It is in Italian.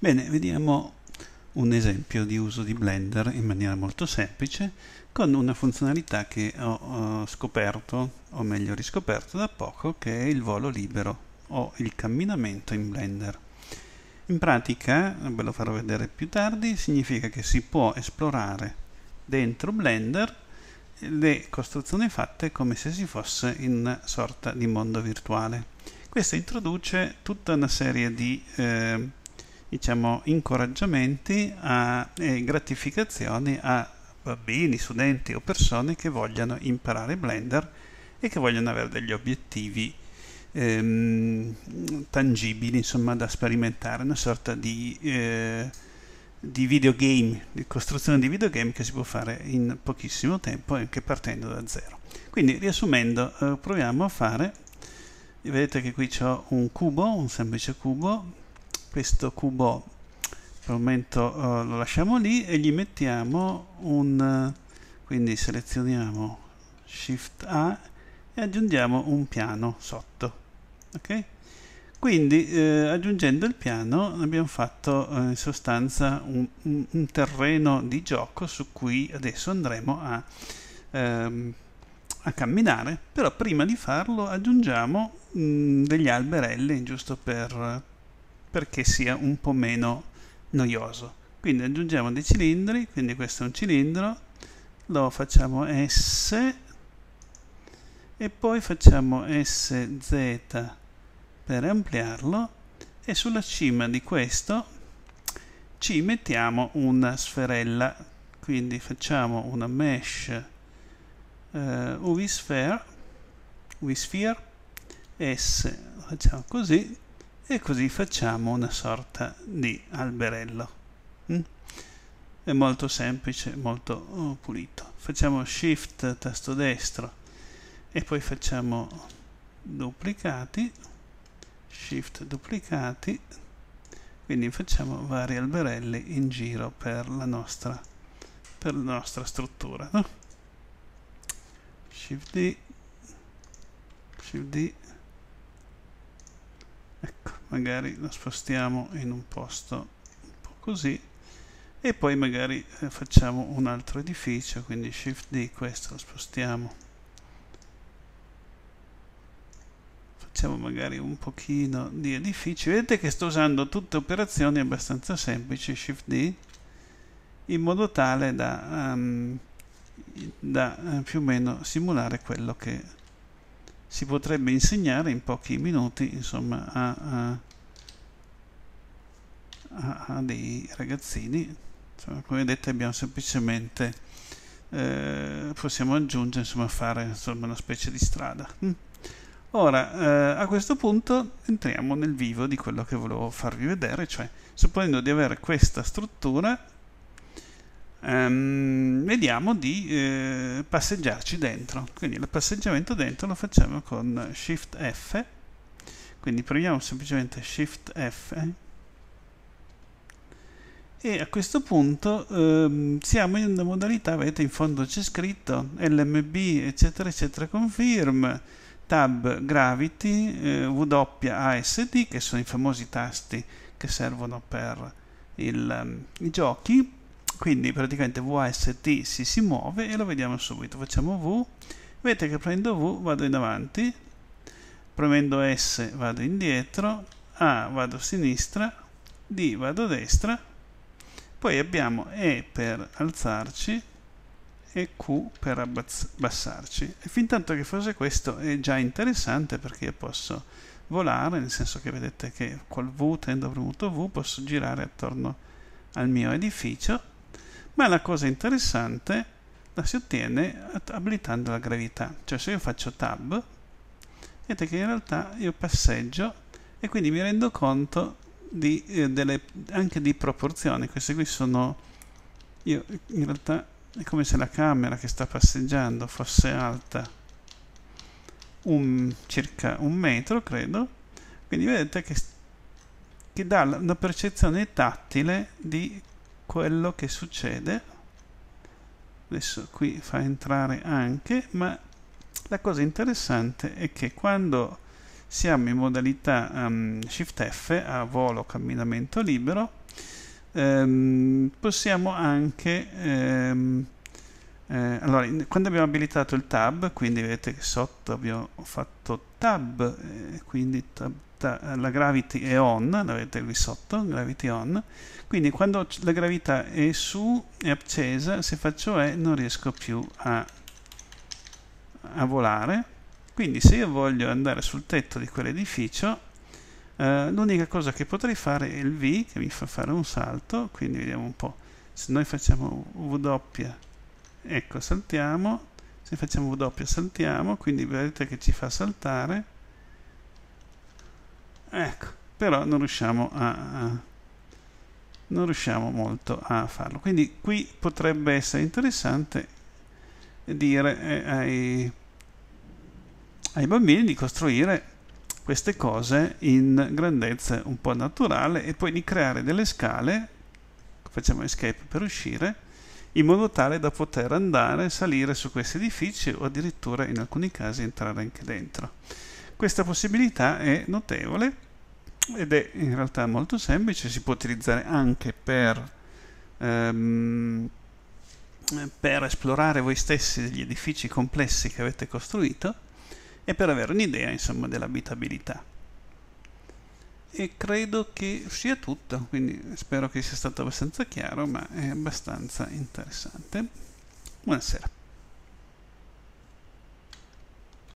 Bene, vediamo un esempio di uso di Blender in maniera molto semplice con una funzionalità che ho scoperto, o meglio riscoperto da poco, che è il volo libero o il camminamento in Blender. In pratica, ve lo farò vedere più tardi, significa che si può esplorare dentro Blender le costruzioni fatte come se si fosse in una sorta di mondo virtuale. Questo introduce tutta una serie di eh, diciamo, incoraggiamenti a, e gratificazioni a bambini, studenti o persone che vogliano imparare Blender e che vogliono avere degli obiettivi ehm, tangibili, insomma, da sperimentare, una sorta di, eh, di videogame, di costruzione di videogame che si può fare in pochissimo tempo anche partendo da zero. Quindi, riassumendo, eh, proviamo a fare, vedete che qui c'è un cubo, un semplice cubo, questo cubo per il momento oh, lo lasciamo lì e gli mettiamo un eh, quindi selezioniamo shift A e aggiungiamo un piano sotto ok quindi eh, aggiungendo il piano abbiamo fatto eh, in sostanza un, un, un, terreno di gioco su cui adesso andremo a, ehm, a camminare però prima di farlo aggiungiamo mh, mm, degli alberelli giusto per perché sia un po' meno noioso. Quindi aggiungiamo dei cilindri, quindi questo è un cilindro, lo facciamo S e poi facciamo SZ per ampliarlo e sulla cima di questo ci mettiamo una sferella, quindi facciamo una mesh eh, UV sphere, UV sphere S, facciamo così e così facciamo una sorta di alberello. Mm? È molto semplice, molto oh, pulito. Facciamo Shift, tasto destro, e poi facciamo duplicati, Shift duplicati, quindi facciamo vari alberelli in giro per la nostra, per la nostra struttura. No? Shift D, Shift D, ecco magari lo spostiamo in un posto un po' così e poi magari eh, facciamo un altro edificio quindi shift D questo lo spostiamo facciamo magari un pochino di edifici vedete che sto usando tutte operazioni abbastanza semplici shift D in modo tale da, um, da eh, più o meno simulare quello che si potrebbe insegnare in pochi minuti insomma a, a, a dei ragazzini insomma, come vedete abbiamo semplicemente eh, possiamo aggiungere insomma fare insomma una specie di strada mm. ora eh, a questo punto entriamo nel vivo di quello che volevo farvi vedere cioè supponendo di avere questa struttura um, vediamo di eh, passeggiarci dentro. Quindi il passeggiamento dentro lo facciamo con Shift F. Quindi proviamo semplicemente Shift F e a questo punto ehm, siamo in una modalità, vedete in fondo c'è scritto LMB eccetera eccetera confirm tab gravity eh, WASD che sono i famosi tasti che servono per il, um, i giochi quindi praticamente VAST si, si muove e lo vediamo subito facciamo V vedete che prendo V vado in avanti premendo S vado indietro A vado a sinistra D vado a destra poi abbiamo E per alzarci e Q per abbassarci e fin tanto che fosse questo è già interessante perché io posso volare nel senso che vedete che col V tendo premuto V posso girare attorno al mio edificio ma la cosa interessante la si ottiene abilitando la gravità. Cioè se io faccio tab, vedete che in realtà io passeggio e quindi mi rendo conto di, eh, delle, anche di proporzioni. Queste qui sono, io in realtà è come se la camera che sta passeggiando fosse alta un, circa un metro, credo. Quindi vedete che, che dà una percezione tattile di quello che succede adesso qui fa entrare anche ma la cosa interessante è che quando siamo in modalità um, Shift F a volo camminamento libero ehm, possiamo anche ehm, eh, allora, quando abbiamo abilitato il tab, quindi vedete che sotto abbiamo fatto tab, eh, quindi tab, tab, la gravity è on, la vedete qui sotto, gravity on, quindi quando la gravità è su, è accesa, se faccio E non riesco più a, a volare, quindi se io voglio andare sul tetto di quell'edificio, eh, l'unica cosa che potrei fare è il V, che mi fa fare un salto, quindi vediamo un po', se noi facciamo W, ecco saltiamo se facciamo W saltiamo quindi vedete che ci fa saltare ecco però non riusciamo a, a non riusciamo molto a farlo quindi qui potrebbe essere interessante dire eh, ai, ai bambini di costruire queste cose in grandezza un po' naturale e poi di creare delle scale facciamo escape per uscire in modo tale da poter andare, salire su questi edifici o addirittura in alcuni casi entrare anche dentro. Questa possibilità è notevole ed è in realtà molto semplice, si può utilizzare anche per, ehm, per esplorare voi stessi gli edifici complessi che avete costruito e per avere un'idea insomma dell'abitabilità e credo che sia tutto, quindi spero che sia stato abbastanza chiaro, ma è abbastanza interessante. Buonasera.